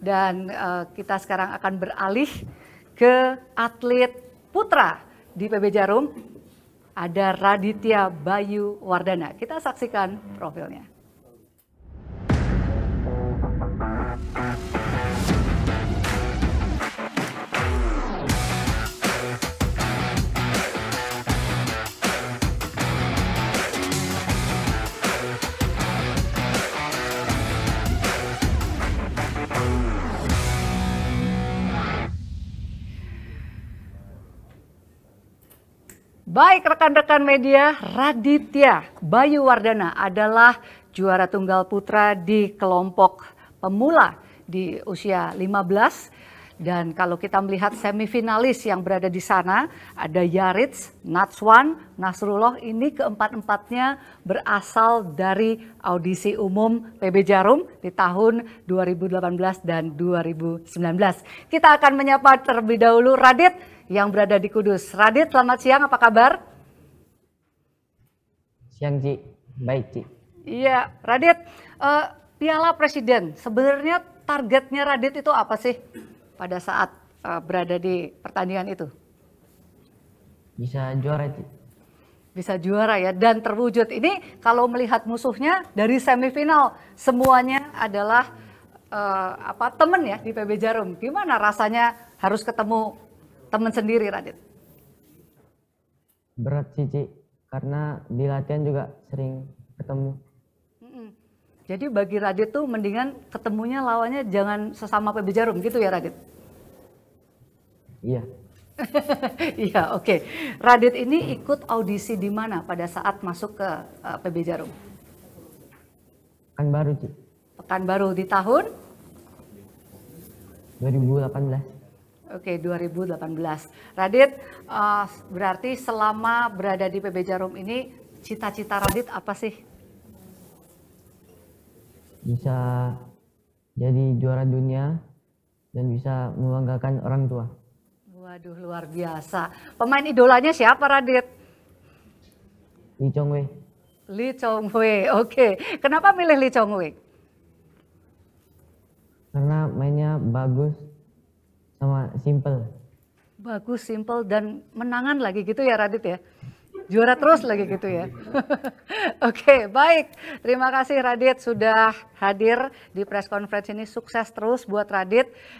Dan uh, kita sekarang akan beralih ke atlet putra di PB Jarum. Ada Raditya Bayu Wardana. Kita saksikan profilnya. Thank you. Baik rekan-rekan media, Raditya Bayu Wardana adalah juara tunggal putra di kelompok pemula di usia 15 dan kalau kita melihat semifinalis yang berada di sana, ada Yarits, Natswan, Nasrullah, ini keempat-empatnya berasal dari audisi umum PB Jarum di tahun 2018 dan 2019. Kita akan menyapa terlebih dahulu Radit yang berada di Kudus. Radit, selamat siang, apa kabar? Siang, Ji. Baik, Ji. Iya, Radit, uh, Piala Presiden, sebenarnya targetnya Radit itu apa sih? pada saat uh, berada di pertandingan itu? Bisa juara itu. Bisa juara ya dan terwujud. Ini kalau melihat musuhnya dari semifinal semuanya adalah uh, apa teman ya di PB Jarum. Gimana rasanya harus ketemu teman sendiri Radit? Berat sih Ci, karena di latihan juga sering ketemu jadi bagi Radit tuh mendingan ketemunya lawannya jangan sesama PB Jarum gitu ya Radit? Iya. iya, oke. Okay. Radit ini ikut audisi di mana pada saat masuk ke uh, eh, PB Jarum? baru, sih. Pekan baru di tahun? 2018. Oke, okay, 2018. Radit, uh, berarti selama berada di PB Jarum ini, cita-cita Radit apa sih? bisa jadi juara dunia dan bisa membanggakan orang tua. Waduh luar biasa. Pemain idolanya siapa Radit? Li Chong Wei. Lee Chong Wei, oke. Okay. Kenapa milih Li Chong Wei? Karena mainnya bagus sama simple. Bagus, simple dan menangan lagi gitu ya Radit ya? juara terus lagi gitu ya. Oke, okay, baik. Terima kasih Radit sudah hadir di press conference ini. Sukses terus buat Radit